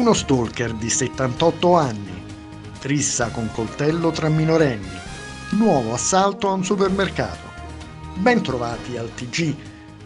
Uno stalker di 78 anni, trissa con coltello tra minorenni, nuovo assalto a un supermercato. Bentrovati al TG.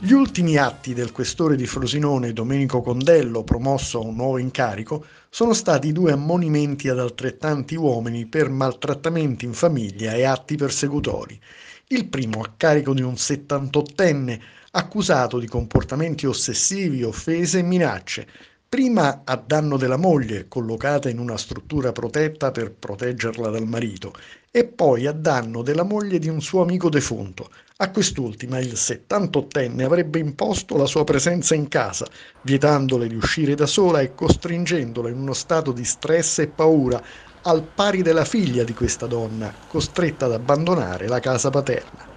Gli ultimi atti del questore di Frosinone Domenico Condello, promosso a un nuovo incarico, sono stati due ammonimenti ad altrettanti uomini per maltrattamenti in famiglia e atti persecutori. Il primo a carico di un 78enne accusato di comportamenti ossessivi, offese e minacce, prima a danno della moglie, collocata in una struttura protetta per proteggerla dal marito, e poi a danno della moglie di un suo amico defunto. A quest'ultima il 78enne avrebbe imposto la sua presenza in casa, vietandole di uscire da sola e costringendola in uno stato di stress e paura, al pari della figlia di questa donna, costretta ad abbandonare la casa paterna.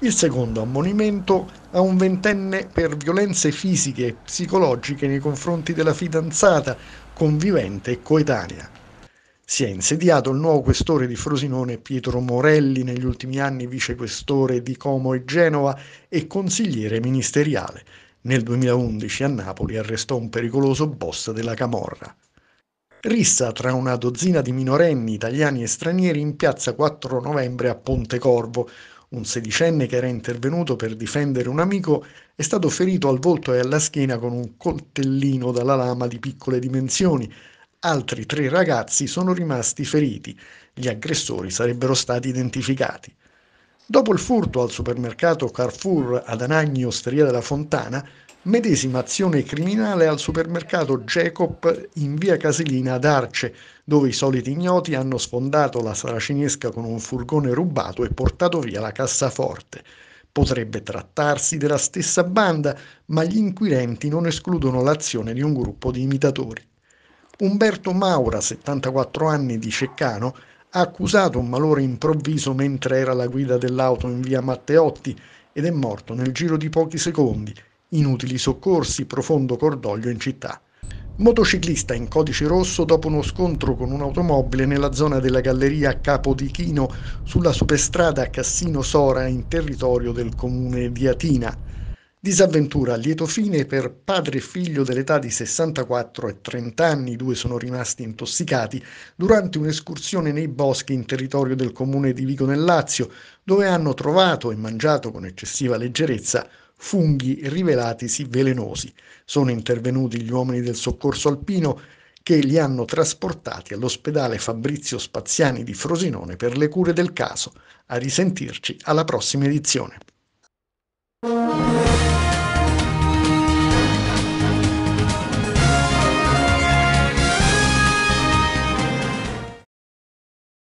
Il secondo ammonimento a un ventenne per violenze fisiche e psicologiche nei confronti della fidanzata, convivente e coetanea. Si è insediato il nuovo questore di Frosinone Pietro Morelli, negli ultimi anni vicequestore di Como e Genova e consigliere ministeriale. Nel 2011 a Napoli arrestò un pericoloso boss della Camorra. Rissa tra una dozzina di minorenni italiani e stranieri in piazza 4 novembre a Ponte Corvo, un sedicenne che era intervenuto per difendere un amico, è stato ferito al volto e alla schiena con un coltellino dalla lama di piccole dimensioni. Altri tre ragazzi sono rimasti feriti. Gli aggressori sarebbero stati identificati. Dopo il furto al supermercato Carrefour ad Anagni, Osteria della Fontana, Medesima azione criminale al supermercato Jacob in via Casilina ad Arce, dove i soliti ignoti hanno sfondato la saracinesca con un furgone rubato e portato via la cassaforte. Potrebbe trattarsi della stessa banda, ma gli inquirenti non escludono l'azione di un gruppo di imitatori. Umberto Maura, 74 anni di Ceccano, ha accusato un malore improvviso mentre era alla guida dell'auto in via Matteotti ed è morto nel giro di pochi secondi Inutili soccorsi, profondo cordoglio in città. Motociclista in codice rosso dopo uno scontro con un'automobile nella zona della galleria Capodichino sulla superstrada Cassino Sora in territorio del comune di Atina. Disavventura a lieto fine per padre e figlio dell'età di 64 e 30 anni, i due sono rimasti intossicati durante un'escursione nei boschi in territorio del comune di Vico nel Lazio, dove hanno trovato e mangiato con eccessiva leggerezza funghi rivelatisi velenosi. Sono intervenuti gli uomini del soccorso alpino che li hanno trasportati all'ospedale Fabrizio Spaziani di Frosinone per le cure del caso. A risentirci alla prossima edizione.